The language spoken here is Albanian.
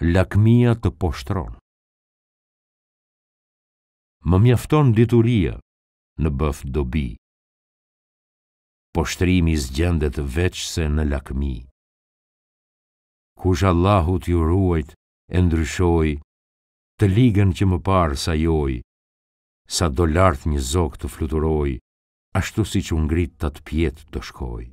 lakmia të poshtron. Më mjafton dituria në bëf dobi, poshtrimi zgjendet veç se në lakmi. Kush Allahut ju ruajt e ndryshoj, të ligën që më parë sa joj, sa do lartë një zok të fluturoj, ashtu si që ngrit të të pjetë të shkoj.